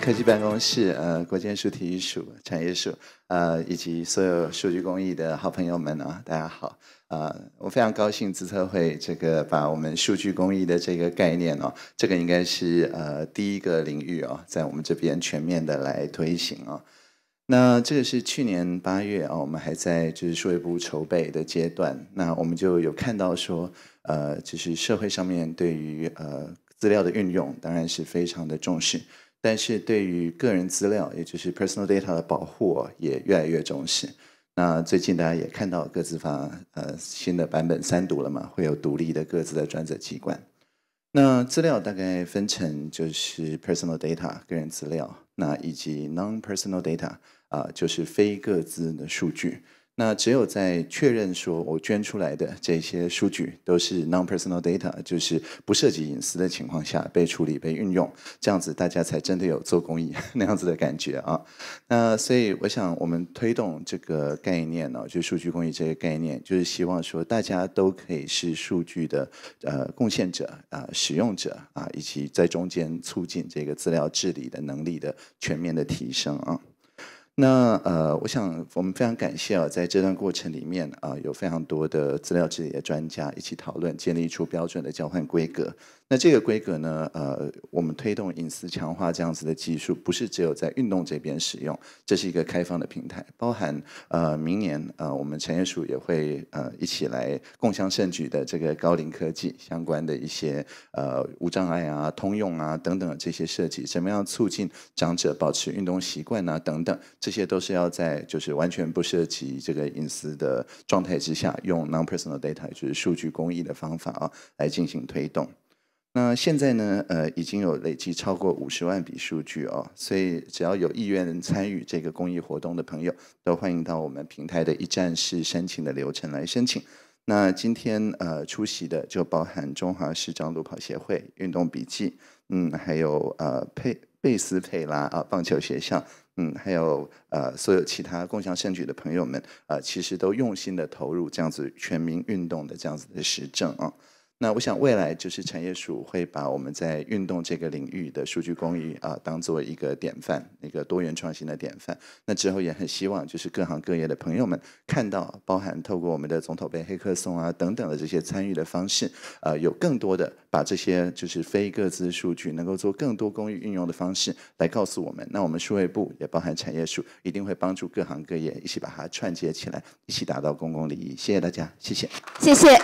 科技办公室，呃，国建数体署、产业署，呃，以及所有数据公益的好朋友们啊，大家好，呃，我非常高兴，自策会这个把我们数据公益的这个概念哦，这个应该是呃第一个领域哦，在我们这边全面的来推行哦。那这个是去年八月啊，我们还在就是数位部筹备的阶段，那我们就有看到说，呃，就是社会上面对于呃资料的运用，当然是非常的重视。但是对于个人资料，也就是 personal data 的保护，也越来越重视。那最近大家也看到各自法呃新的版本三读了嘛，会有独立的各自的专责机关。那资料大概分成就是 personal data 个人资料，那以及 non personal data 啊，就是非各自的数据。那只有在确认说，我捐出来的这些数据都是 non-personal data，就是不涉及隐私的情况下被处理、被运用，这样子大家才真的有做公益 那样子的感觉啊。那所以我想，我们推动这个概念呢，就数据公益这个概念，就是希望说，大家都可以是数据的呃贡献者啊、使用者啊，以及在中间促进这个资料治理的能力的全面的提升啊。那呃，我想我们非常感谢啊，在这段过程里面啊，有非常多的资料治理的专家一起讨论，建立出标准的交换规格。那这个规格呢，呃，我们推动隐私强化这样子的技术，不是只有在运动这边使用，这是一个开放的平台，包含呃明年啊，我们陈业署也会呃一起来共享盛举的这个高龄科技相关的一些呃无障碍啊、通用啊等等这些设计，怎么样促进长者保持运动习惯啊等等。这些都是要在就是完全不涉及这个隐私的状态之下，用 non-personal data 就是数据公益的方法啊来进行推动。那现在呢，呃，已经有累计超过五十万笔数据哦，所以只要有意愿参与这个公益活动的朋友，都欢迎到我们平台的一站式申请的流程来申请。那今天呃出席的就包含中华市长路跑协会、运动笔记，嗯，还有呃配贝斯佩拉啊，棒球学校，嗯，还有呃，所有其他共享盛举的朋友们啊，其实都用心的投入这样子全民运动的这样子的实证啊。那我想未来就是产业署会把我们在运动这个领域的数据公益啊当做一个典范，一个多元创新的典范。那之后也很希望就是各行各业的朋友们看到，包含透过我们的总统杯黑客松啊等等的这些参与的方式，呃，有更多的把这些就是非各自数据能够做更多公益运用的方式来告诉我们。那我们数位部也包含产业署一定会帮助各行各业一起把它串接起来，一起达到公共利益。谢谢大家，谢谢，谢谢。